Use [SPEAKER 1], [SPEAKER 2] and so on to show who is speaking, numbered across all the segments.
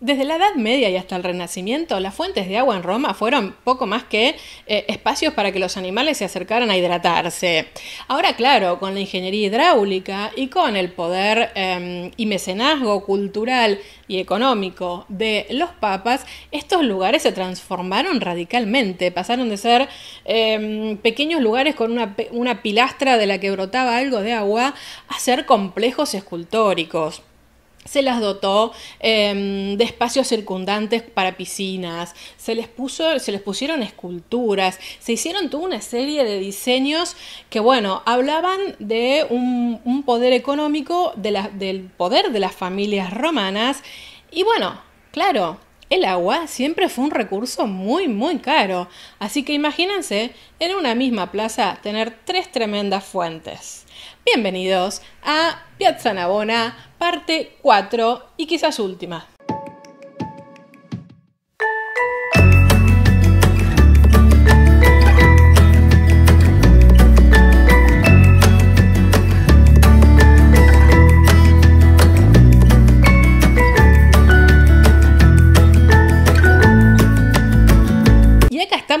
[SPEAKER 1] Desde la Edad Media y hasta el Renacimiento, las fuentes de agua en Roma fueron poco más que eh, espacios para que los animales se acercaran a hidratarse. Ahora, claro, con la ingeniería hidráulica y con el poder em, y mecenazgo cultural y económico de los papas, estos lugares se transformaron radicalmente. Pasaron de ser em, pequeños lugares con una, una pilastra de la que brotaba algo de agua a ser complejos escultóricos. Se las dotó em, de espacios circundantes para piscinas, se les, pusieron esculturas, se hicieron toda una serie de diseños que, bueno, hablaban de un, poder económico, del poder de las familias romanas. Y bueno, claro, el agua siempre fue un recurso muy, muy caro. Así que imagínense en una misma plaza tener tres tremendas fuentes. Bienvenidos a Piazza Navona, parte 4 y quizás última.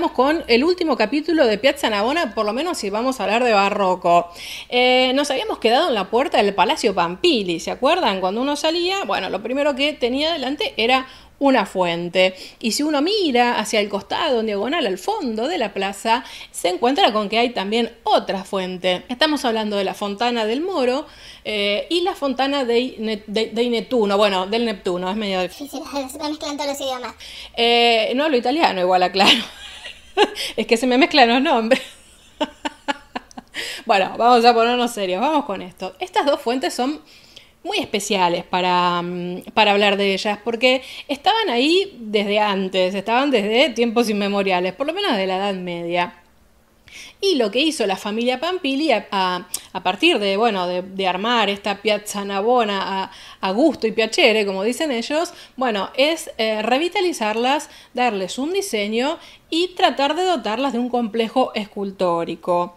[SPEAKER 1] con el último capítulo de Piazza Navona, por lo menos si vamos a hablar de barroco. Eh, nos habíamos quedado en la puerta del Palacio Pampili, ¿se acuerdan? Cuando uno salía, bueno, lo primero que tenía delante era una fuente. Y si uno mira hacia el costado, en diagonal, al fondo de la plaza, se encuentra con que hay también otra fuente. Estamos hablando de la Fontana del Moro eh, y la Fontana de, Neptuno. Bueno, del Neptuno, es medio difícil. Se mezclan todos los idiomas. Eh, no lo italiano, igual aclaro. es que se me mezclan los nombres. bueno, vamos a ponernos serios, vamos con esto. Estas dos fuentes son muy especiales para, mm, para, hablar de ellas, porque estaban ahí desde antes, estaban desde tiempos inmemoriales, por lo menos de la Edad Media. Y lo que hizo la familia Pampili a, partir de, bueno, de, armar esta Piazza Nabona a, gusto y piacere, como dicen ellos, bueno, es eh, revitalizarlas, darles un diseño y tratar de dotarlas de un complejo escultórico.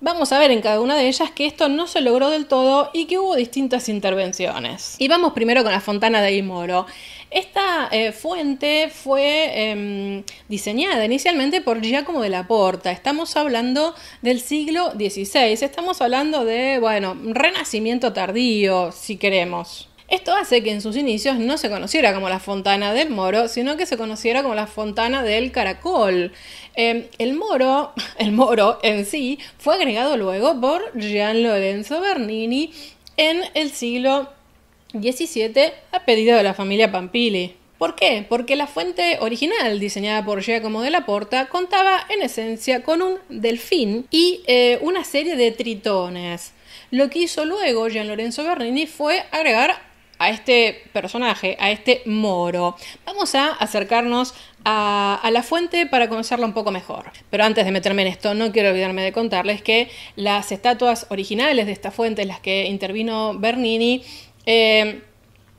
[SPEAKER 1] Vamos a ver en cada una de ellas que esto no se logró del todo y que hubo distintas intervenciones. Y vamos primero con la Fontana de Moro. Esta eh, fuente fue em, diseñada inicialmente por Giacomo de la Porta. Estamos hablando del siglo XVI, estamos hablando de, bueno, renacimiento tardío, si queremos. Esto hace que en sus inicios no se conociera como la fontana del moro, sino que se conociera como la fontana del caracol. Em, el moro, el moro en sí, fue agregado luego por Gian Lorenzo Bernini en el siglo 17. A pedido de la familia Pampili. ¿Por qué? Porque la fuente original diseñada por Giacomo de la Porta contaba en esencia con un delfín y eh, una serie de tritones. Lo que hizo luego Gian Lorenzo Bernini fue agregar a este personaje, a este moro. Vamos a acercarnos a, a, la fuente para conocerla un poco mejor. Pero antes de meterme en esto, no quiero olvidarme de contarles que las estatuas originales de esta fuente, en las que intervino Bernini, eh,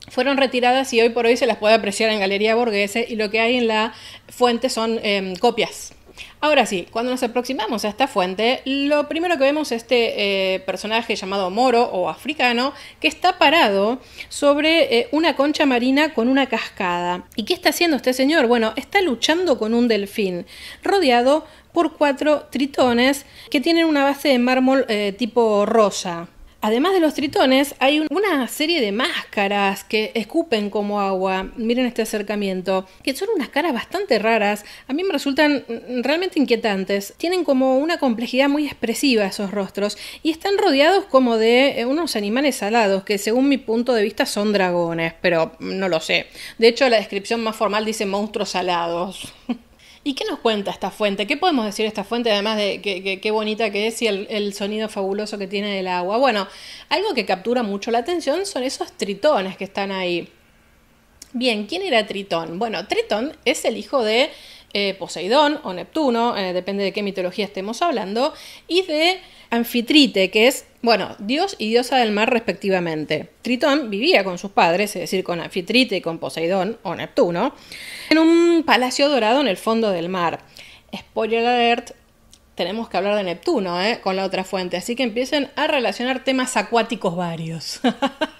[SPEAKER 1] fueron retiradas y hoy por hoy se las puede apreciar en Galería Borghese y lo que hay en la fuente son em, copias. Ahora sí, cuando nos aproximamos a esta fuente, lo primero que vemos es este eh, personaje llamado Moro o africano que está parado sobre eh, una concha marina con una cascada. ¿Y qué está haciendo este señor? Bueno, está luchando con un delfín, rodeado por cuatro tritones que tienen una base de mármol tipo rosa. Además de los tritones, hay una serie de máscaras que escupen como agua. Miren este acercamiento, que son unas caras bastante raras. A mí me resultan mm, realmente inquietantes. Tienen como una complejidad muy expresiva esos rostros y están rodeados como de eh, unos animales alados que según mi punto de vista son dragones, pero no lo sé. De hecho, la descripción más formal dice monstruos alados. ¿Y qué nos cuenta esta fuente? ¿Qué podemos decir esta fuente, además de qué bonita que es y el, el, sonido fabuloso que tiene del agua? Bueno, algo que captura mucho la atención son esos tritones que están ahí. Bien, ¿quién era Tritón? Bueno, Tritón es el hijo de eh, Poseidón o Neptuno, eh, depende de qué mitología estemos hablando, y de Anfitrite, que es, bueno, dios y diosa del mar respectivamente. Tritón vivía con sus padres, es decir, con Anfitrite y con Poseidón o Neptuno, en un palacio dorado en el fondo del mar. Spoiler alert, tenemos que hablar de Neptuno eh, con la otra fuente, así que empiecen a relacionar temas acuáticos varios.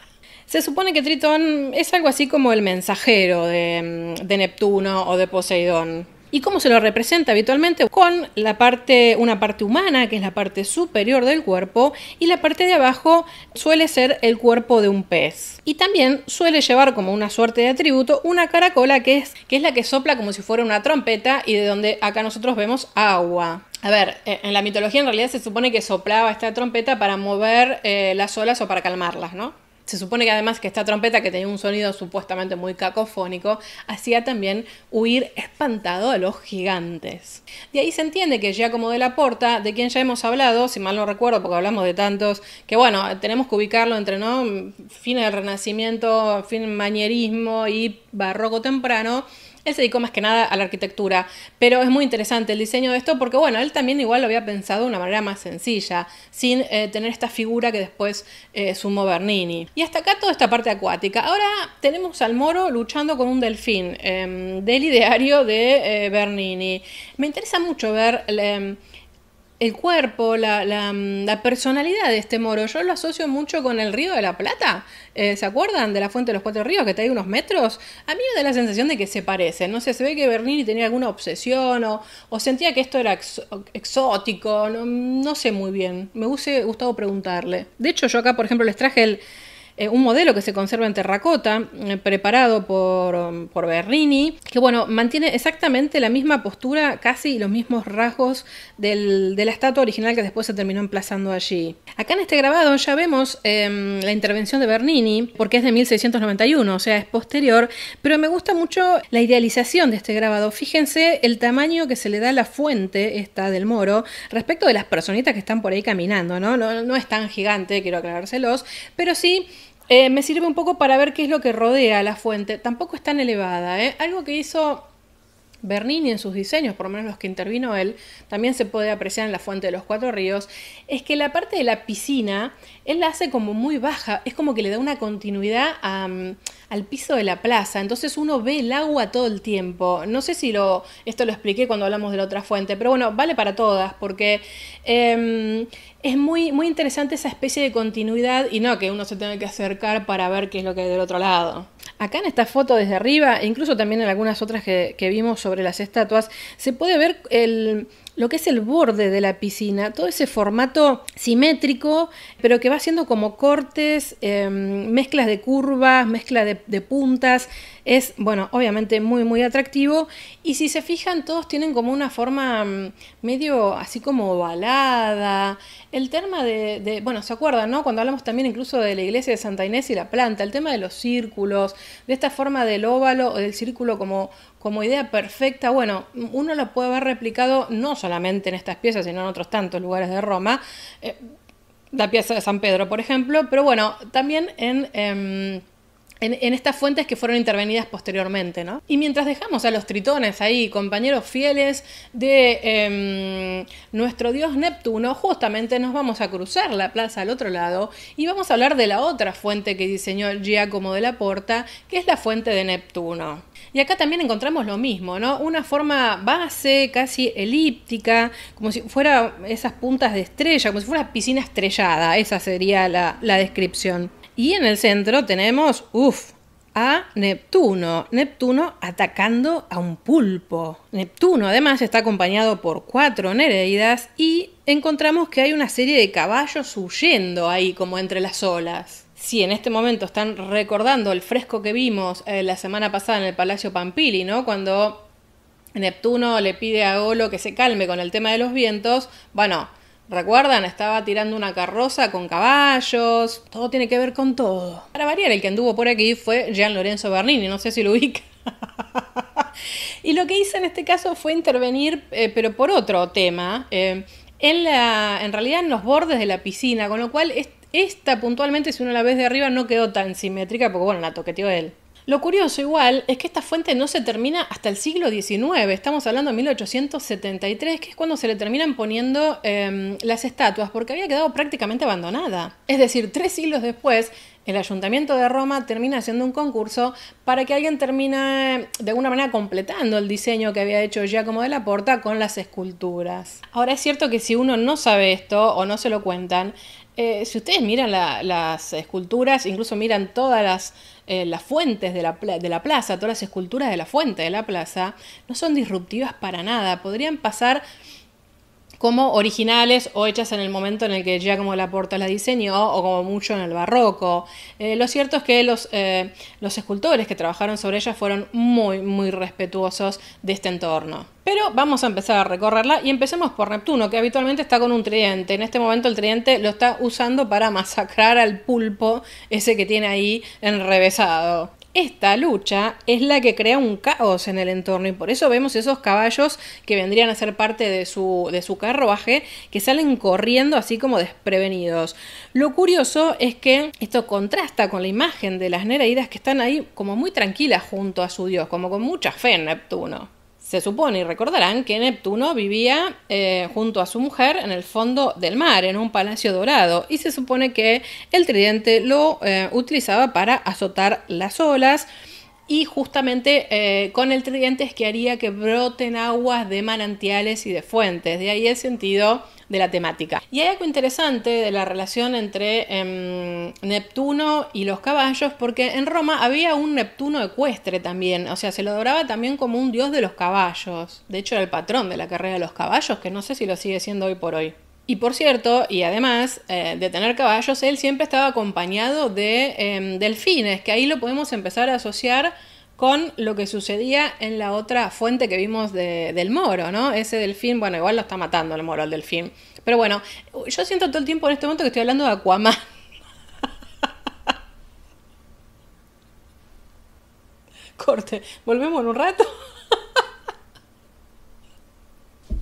[SPEAKER 1] Se supone que Tritón es algo así como el mensajero de mm, Neptuno o de Poseidón ¿Y cómo se lo representa habitualmente? Con la parte, una parte humana, que es la parte superior del cuerpo, y la parte de abajo suele ser el cuerpo de un pez. Y también suele llevar como una suerte de atributo una caracola que es, que es la que sopla como si fuera una trompeta y de donde acá nosotros vemos agua. A ver, eh, en la mitología en realidad se supone que soplaba esta trompeta para mover eh, las olas o para calmarlas, ¿no? se supone que además que esta trompeta, que tenía un sonido supuestamente muy cacofónico, hacía también huir espantado a los gigantes. De ahí se entiende que Giacomo de la Porta, de quien ya hemos hablado, si mal no recuerdo, porque hablamos de tantos, que bueno, tenemos que ubicarlo entre ¿no? fin del Renacimiento, fin manierismo y barroco temprano, él se dedicó más que nada a la arquitectura, pero es muy interesante el diseño de esto porque, bueno, él también igual lo había pensado de una manera más sencilla, sin eh, tener esta figura que después eh, sumó Bernini. Y hasta acá toda esta parte acuática. Ahora tenemos al moro luchando con un delfín em, del ideario de eh, Bernini. Me interesa mucho ver em, el cuerpo, la, mm, la, personalidad de este moro. Yo lo asocio mucho con el río de la Plata. Eh, ¿Se acuerdan de la fuente de los cuatro ríos que está ahí unos metros? A mí me da la sensación de que se parece No sé, se ve que Bernini tenía alguna obsesión o, sentía que esto era exótico. No, sé muy bien. Me hubiese gustado preguntarle. De hecho, yo acá, por ejemplo, les traje el, eh, un modelo que se conserva en terracota, eh, preparado por, por que bueno, mantiene exactamente la misma postura, casi los mismos rasgos de la estatua original que después se terminó emplazando allí. Acá en este grabado ya vemos em, la intervención de Bernini, porque es de 1691, o sea, es posterior, pero me gusta mucho la idealización de este grabado. Fíjense el tamaño que se le da a la fuente esta del moro respecto de las personitas que están por ahí caminando, ¿no? No, no es tan gigante, quiero aclarárselos, pero sí eh, me sirve un poco para ver qué es lo que rodea la fuente. Tampoco es tan elevada. ¿eh? Algo que hizo Bernini en sus diseños, por lo menos los que intervino él, también se puede apreciar en la fuente de los Cuatro Ríos, es que la parte de la piscina él la hace como muy baja, es como que le da una continuidad mm, al piso de la plaza, entonces uno ve el agua todo el tiempo. No sé si lo, esto lo expliqué cuando hablamos de la otra fuente, pero bueno, vale para todas, porque em, es muy, muy interesante esa especie de continuidad y no que uno se tenga que acercar para ver qué es lo que hay del otro lado. Acá en esta foto desde arriba, e incluso también en algunas otras que vimos sobre las estatuas, se puede ver el, lo que es el borde de la piscina, todo ese formato simétrico, pero que va haciendo como cortes, em, mezclas de curvas, mezcla de puntas, es, bueno, obviamente muy, muy atractivo. Y si se fijan, todos tienen como una forma mm, medio así como ovalada. El tema de, bueno, ¿se acuerdan, no? Cuando hablamos también incluso de la iglesia de Santa Inés y la planta, el tema de los círculos, de esta forma del óvalo o del círculo como, como idea perfecta, bueno, uno lo puede ver replicado no solamente en estas piezas, sino en otros tantos lugares de Roma. Eh, la pieza de San Pedro, por ejemplo, pero bueno, también en, em, en, estas fuentes que fueron intervenidas posteriormente, Y mientras dejamos a los tritones ahí, compañeros fieles de em, nuestro dios Neptuno, justamente nos vamos a cruzar la plaza al otro lado y vamos a hablar de la otra fuente que diseñó Giacomo de la Porta, que es la fuente de Neptuno. Y acá también encontramos lo mismo, ¿no? Una forma base, casi elíptica, como si fuera esas puntas de estrella, como si fuera una piscina estrellada, esa sería la descripción. Y en el centro tenemos, uff, a Neptuno. Neptuno atacando a un pulpo. Neptuno además está acompañado por cuatro nereidas y encontramos que hay una serie de caballos huyendo ahí como entre las olas. Si en este momento están recordando el fresco que vimos eh, la semana pasada en el Palacio Pampili, ¿no? Cuando Neptuno le pide a Olo que se calme con el tema de los vientos, bueno, ¿Recuerdan? Estaba tirando una carroza con caballos. Todo tiene que ver con todo. Para variar, el que anduvo por aquí fue Gian Lorenzo Bernini. No sé si lo ubica. y lo que hice en este caso fue intervenir, eh, pero por otro tema, eh, en, la, en realidad en los bordes de la piscina, con lo cual esta puntualmente, si uno la ve de arriba, no quedó tan simétrica, porque bueno, la toqueteó él. Lo curioso igual es que esta fuente no se termina hasta el siglo XIX, estamos hablando de 1873, que es cuando se le terminan poniendo em, las estatuas, porque había quedado prácticamente abandonada. Es decir, tres siglos después, el ayuntamiento de Roma termina haciendo un concurso para que alguien termine de alguna manera completando el diseño que había hecho Giacomo de la Porta con las esculturas. Ahora es cierto que si uno no sabe esto o no se lo cuentan, eh, si ustedes miran las esculturas, incluso miran todas las, eh, las fuentes de la, de la, plaza, todas las esculturas de la fuente de la plaza, no son disruptivas para nada. Podrían pasar como originales o hechas en el momento en el que Giacomo Laporta la diseñó o como mucho en el barroco. Eh, lo cierto es que eh, los, escultores que trabajaron sobre ella fueron muy, muy respetuosos de este entorno. Pero vamos a empezar a recorrerla y empecemos por Neptuno, que habitualmente está con un tridente. En este momento el tridente lo está usando para masacrar al pulpo ese que tiene ahí enrevesado. Esta lucha es la que crea un caos en el entorno y por eso vemos esos caballos que vendrían a ser parte de su, de su carruaje que salen corriendo así como desprevenidos. Lo curioso es que esto contrasta con la imagen de las Nereidas que están ahí como muy tranquilas junto a su dios, como con mucha fe en Neptuno. Se supone, y recordarán, que Neptuno vivía eh, junto a su mujer en el fondo del mar, en un palacio dorado, y se supone que el tridente lo eh, utilizaba para azotar las olas, y justamente eh, con el tridente es que haría que broten aguas de manantiales y de fuentes, de ahí el sentido de la temática. Y hay algo interesante de la relación entre em, Neptuno y los caballos, porque en Roma había un Neptuno ecuestre también, o sea, se lo adoraba también como un dios de los caballos, de hecho era el patrón de la carrera de los caballos, que no sé si lo sigue siendo hoy por hoy. Y por cierto, y además eh, de tener caballos, él siempre estaba acompañado de em, delfines, que ahí lo podemos empezar a asociar con lo que sucedía en la otra fuente que vimos de, del moro, ¿no? Ese delfín, bueno, igual lo está matando el moro al delfín. Pero bueno, yo siento todo el tiempo en este momento que estoy hablando de Aquaman. Corte, volvemos en un rato.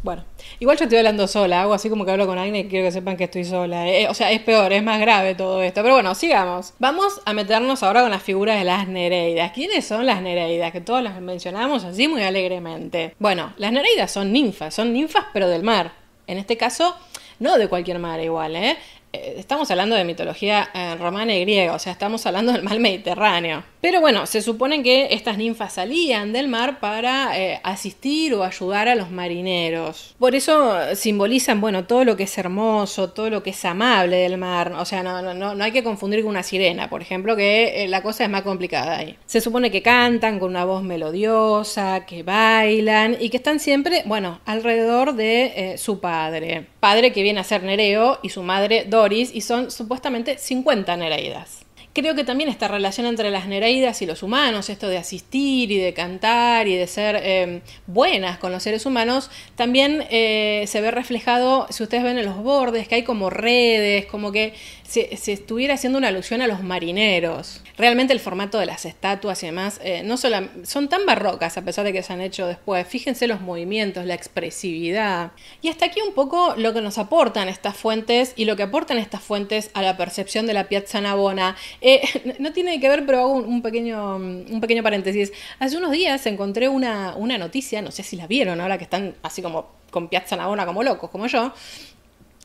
[SPEAKER 1] Bueno, igual yo estoy hablando sola, hago así como que hablo con alguien y quiero que sepan que estoy sola. Eh, o sea, es peor, es más grave todo esto. Pero bueno, sigamos. Vamos a meternos ahora con las figuras de las Nereidas. ¿Quiénes son las Nereidas? Que todos las mencionamos así muy alegremente. Bueno, las Nereidas son ninfas, son ninfas pero del mar. En este caso, no de cualquier mar igual, ¿eh? Eh, estamos hablando de mitología eh, romana y griega, o sea, estamos hablando del mar Mediterráneo. Pero bueno, se supone que estas ninfas salían del mar para eh, asistir o ayudar a los marineros. Por eso simbolizan, bueno, todo lo que es hermoso, todo lo que es amable del mar. O sea, no, hay que confundir con una sirena, por ejemplo, que la cosa es más complicada ahí. Se supone que cantan con una voz melodiosa, que bailan y que están siempre, bueno, alrededor de su padre. Padre que viene a ser Nereo y su madre Dora y son supuestamente 50 Nereidas creo que también esta relación entre las Nereidas y los humanos, esto de asistir y de cantar y de ser em, buenas con los seres humanos, también eh, se ve reflejado, si ustedes ven en los bordes, que hay como redes, como que se, estuviera haciendo una alusión a los marineros. Realmente el formato de las estatuas y demás, eh, no son tan barrocas a pesar de que se han hecho después. Fíjense los movimientos, la expresividad. Y hasta aquí un poco lo que nos aportan estas fuentes y lo que aportan estas fuentes a la percepción de la Piazza Navona eh, no tiene que ver, pero hago un, pequeño, un pequeño paréntesis. Hace unos días encontré una, una noticia, no sé si la vieron ahora que están así como con Piazza Navona como locos, como yo,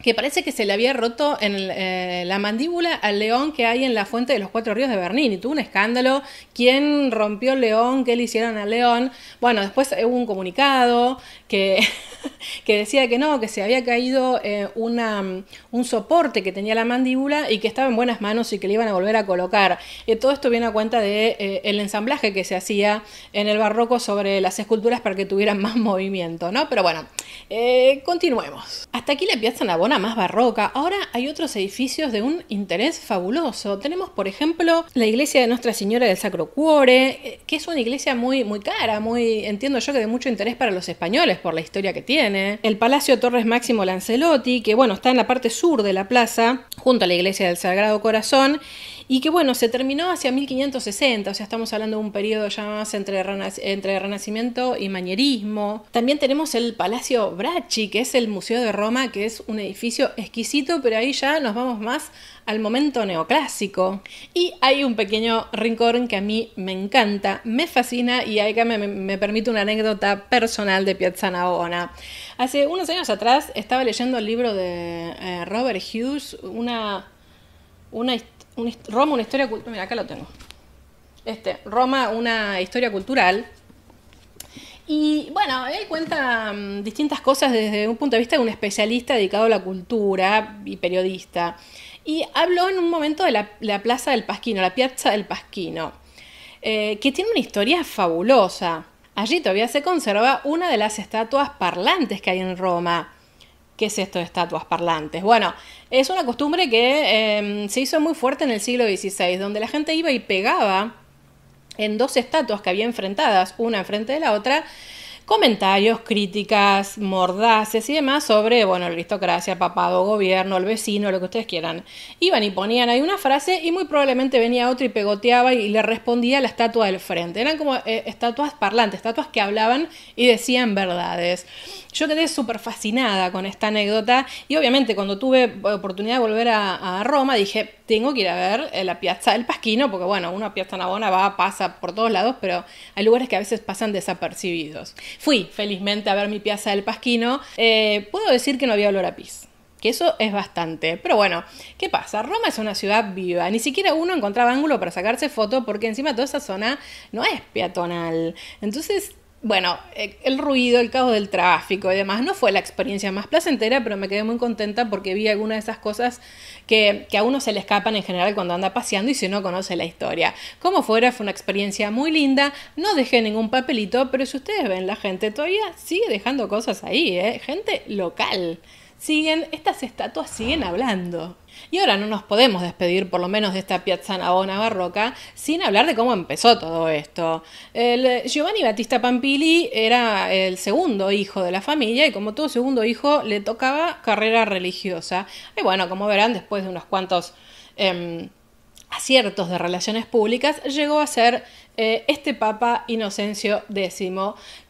[SPEAKER 1] que parece que se le había roto en eh, la mandíbula al león que hay en la fuente de los Cuatro Ríos de y Tuvo un escándalo. ¿Quién rompió el león? ¿Qué le hicieron al león? Bueno, después hubo un comunicado que que decía que no, que se había caído eh, mm, un soporte que tenía la mandíbula y que estaba en buenas manos y que le iban a volver a colocar. y eh, todo esto viene a cuenta del de, eh, el ensamblaje que se hacía en el barroco sobre las esculturas para que tuvieran más movimiento, ¿no? Pero bueno, continuemos. Hasta aquí la Piazza Navona más barroca. Ahora hay otros edificios de un interés fabuloso. Tenemos, por ejemplo, la iglesia de Nuestra Señora del Sacro Cuore, que es una iglesia muy, muy cara, muy, entiendo yo que de mucho interés para los españoles por la historia que tiene el Palacio Torres Máximo Lancelotti, que bueno, está en la parte sur de la plaza, junto a la iglesia del Sagrado Corazón, y que bueno, se terminó hacia 1560, o sea, estamos hablando de un periodo ya más entre, entre Renacimiento y Manierismo. También tenemos el Palacio Bracci, que es el Museo de Roma, que es un edificio exquisito, pero ahí ya nos vamos más al momento neoclásico. Y hay un pequeño rincón que a mí me encanta, me fascina y ahí me, me permite una anécdota personal de Piazza Navona. Hace unos años atrás estaba leyendo el libro de eh, Robert Hughes, una, una historia Roma, una historia cultural. Mira, acá lo tengo. Este, Roma, una historia cultural. Y bueno, él cuenta mm, distintas cosas desde un punto de vista de un especialista dedicado a la cultura y periodista. Y habló en un momento de la, Plaza del Pasquino, la Piazza del Pasquino, eh, que tiene una historia fabulosa. Allí todavía se conserva una de las estatuas parlantes que hay en Roma. ¿Qué es esto de estatuas parlantes? Bueno, es una costumbre que em, se hizo muy fuerte en el siglo XVI, donde la gente iba y pegaba en dos estatuas que había enfrentadas, una enfrente de la otra, comentarios, críticas, mordaces y demás sobre, bueno, la aristocracia, el papado, gobierno, el vecino, lo que ustedes quieran. Iban y ponían ahí una frase y muy probablemente venía otra y pegoteaba y le respondía la estatua del frente. Eran como eh, estatuas parlantes, estatuas que hablaban y decían verdades. Yo quedé súper fascinada con esta anécdota y obviamente cuando tuve oportunidad de volver a, Roma dije, tengo que ir a ver eh, la piazza del Pasquino, porque bueno, una piazza navona va, pasa por todos lados, pero hay lugares que a veces pasan desapercibidos. Fui felizmente a ver mi piazza del Pasquino. Eh, puedo decir que no había olor a pis que eso es bastante. Pero bueno, ¿qué pasa? Roma es una ciudad viva, ni siquiera uno encontraba ángulo para sacarse foto porque encima toda esa zona no es peatonal. Entonces bueno, eh, el ruido, el caos del tráfico y demás, no fue la experiencia más placentera, pero me quedé muy contenta porque vi algunas de esas cosas que, a uno se le escapan en general cuando anda paseando y si uno conoce la historia. Como fuera, fue una experiencia muy linda, no dejé ningún papelito, pero si ustedes ven, la gente todavía sigue dejando cosas ahí, ¿eh? gente local siguen, estas estatuas siguen hablando. Y ahora no nos podemos despedir, por lo menos de esta Piazza Navona barroca, sin hablar de cómo empezó todo esto. El eh, Giovanni Battista Pampili era el segundo hijo de la familia y como todo segundo hijo le tocaba carrera religiosa. Y bueno, como verán, después de unos cuantos em, aciertos de relaciones públicas, llegó a ser eh, este Papa Inocencio X,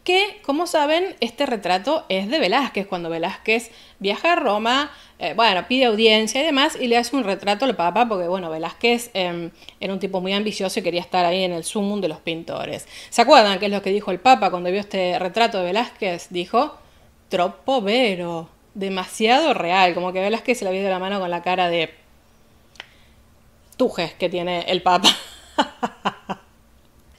[SPEAKER 1] que, como saben, este retrato es de Velázquez, cuando Velázquez viaja a Roma, eh, bueno, pide audiencia y demás, y le hace un retrato al Papa, porque, bueno, Velázquez em, era un tipo muy ambicioso y quería estar ahí en el sumum de los pintores. ¿Se acuerdan qué es lo que dijo el Papa cuando vio este retrato de Velázquez? Dijo, tropo vero, demasiado real, como que Velázquez se la vio de la mano con la cara de tujes que tiene el Papa.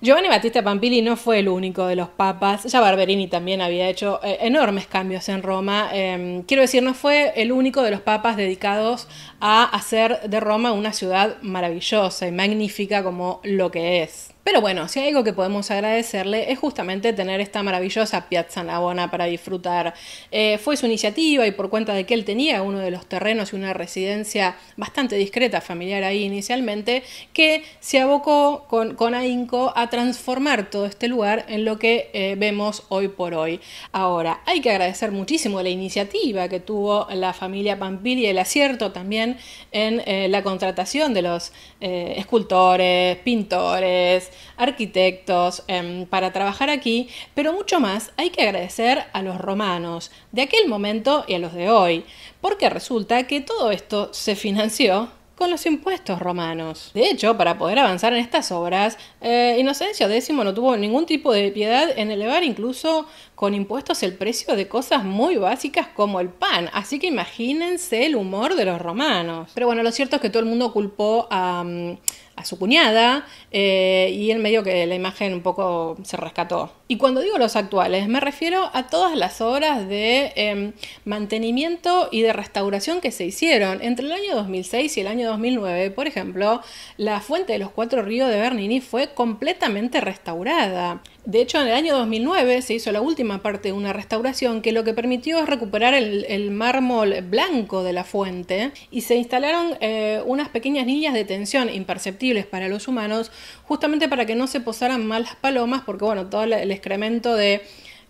[SPEAKER 1] Giovanni Battista Pampili no fue el único de los papas, ya Barberini también había hecho eh, enormes cambios en Roma. Em, quiero decir, no fue el único de los papas dedicados a hacer de Roma una ciudad maravillosa y magnífica como lo que es. Pero bueno, si hay algo que podemos agradecerle es justamente tener esta maravillosa Piazza Navona para disfrutar. Eh, fue su iniciativa y por cuenta de que él tenía uno de los terrenos y una residencia bastante discreta familiar ahí inicialmente, que se abocó con, con ahínco a transformar todo este lugar en lo que eh, vemos hoy por hoy. Ahora, hay que agradecer muchísimo la iniciativa que tuvo la familia Pampiri, y el acierto también en eh, la contratación de los escultores, pintores, arquitectos, em, para trabajar aquí, pero mucho más hay que agradecer a los romanos de aquel momento y a los de hoy, porque resulta que todo esto se financió con los impuestos romanos. De hecho, para poder avanzar en estas obras, eh, Inocencio X no tuvo ningún tipo de piedad en elevar incluso con impuestos el precio de cosas muy básicas como el pan. Así que imagínense el humor de los romanos. Pero bueno, lo cierto es que todo el mundo culpó a, mm, su cuñada eh, y en medio que la imagen un poco se rescató. Y cuando digo los actuales, me refiero a todas las obras de em, mantenimiento y de restauración que se hicieron. Entre el año 2006 y el año 2009, por ejemplo, la fuente de los cuatro ríos de Bernini fue completamente restaurada. De hecho, en el año 2009 se hizo la última parte de una restauración que lo que permitió es recuperar el, mármol blanco de la fuente y se instalaron eh, unas pequeñas líneas de tensión imperceptibles para los humanos justamente para que no se posaran mal las palomas porque, bueno, todo el excremento de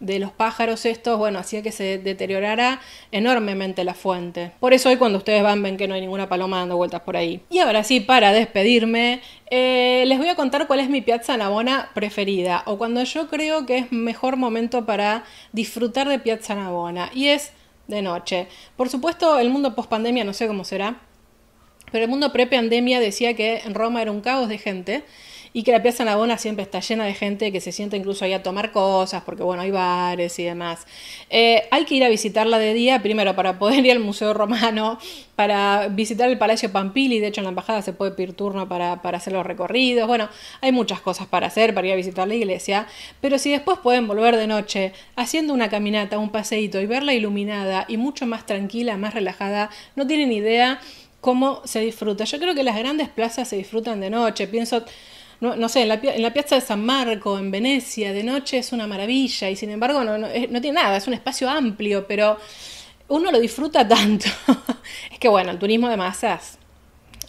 [SPEAKER 1] de los pájaros estos, bueno, hacía que se deteriorara enormemente la fuente. Por eso hoy cuando ustedes van ven que no hay ninguna paloma dando vueltas por ahí. Y ahora sí, para despedirme, eh, les voy a contar cuál es mi Piazza Navona preferida, o cuando yo creo que es mejor momento para disfrutar de Piazza Navona, y es de noche. Por supuesto, el mundo post pandemia no sé cómo será, pero el mundo pre-pandemia decía que en Roma era un caos de gente y que la Plaza Navona siempre está llena de gente que se sienta incluso ahí a tomar cosas, porque bueno, hay bares y demás. Eh, hay que ir a visitarla de día, primero para poder ir al Museo Romano, para visitar el Palacio Pampili, de hecho en la embajada se puede pedir turno para, para hacer los recorridos, bueno, hay muchas cosas para hacer, para ir a visitar la iglesia, pero si después pueden volver de noche haciendo una caminata, un paseíto y verla iluminada y mucho más tranquila, más relajada, no tienen idea cómo se disfruta. Yo creo que las grandes plazas se disfrutan de noche. Pienso no, sé, en la, en la, piazza de San Marco, en Venecia, de noche es una maravilla y sin embargo no, no, no tiene nada, es un espacio amplio, pero uno lo disfruta tanto. es que bueno, el turismo de masas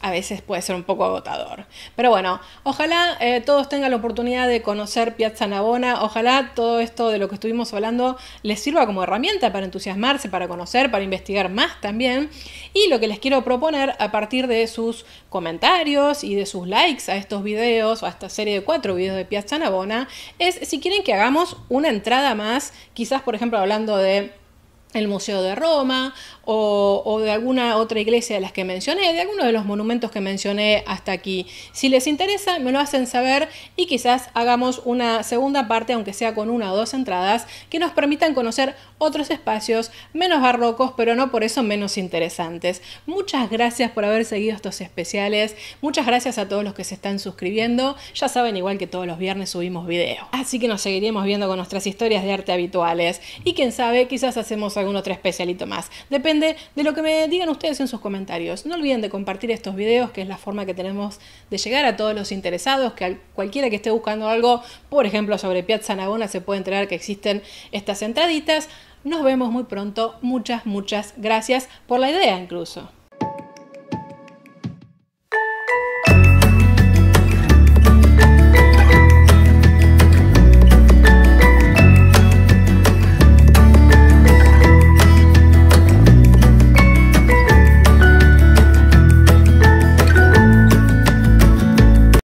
[SPEAKER 1] a veces puede ser un poco agotador. Pero bueno, ojalá eh, todos tengan la oportunidad de conocer Piazza Navona, ojalá todo esto de lo que estuvimos hablando les sirva como herramienta para entusiasmarse, para conocer, para investigar más también. Y lo que les quiero proponer a partir de sus comentarios y de sus likes a estos videos o a esta serie de cuatro videos de Piazza Navona es si quieren que hagamos una entrada más, quizás por ejemplo hablando de el Museo de Roma o, de alguna otra iglesia de las que mencioné, de alguno de los monumentos que mencioné hasta aquí. Si les interesa, me lo hacen saber y quizás hagamos una segunda parte, aunque sea con una o dos entradas, que nos permitan conocer otros espacios menos barrocos, pero no por eso menos interesantes. Muchas gracias por haber seguido estos especiales, muchas gracias a todos los que se están suscribiendo, ya saben igual que todos los viernes subimos video, así que nos seguiremos viendo con nuestras historias de arte habituales y quién sabe, quizás hacemos algún otro especialito más. Depende de lo que me digan ustedes en sus comentarios. No olviden de compartir estos videos, que es la forma que tenemos de llegar a todos los interesados, que cualquiera que esté buscando algo, por ejemplo, sobre Piazza Navona, se puede enterar que existen estas entraditas. Nos vemos muy pronto. Muchas, muchas gracias por la idea incluso.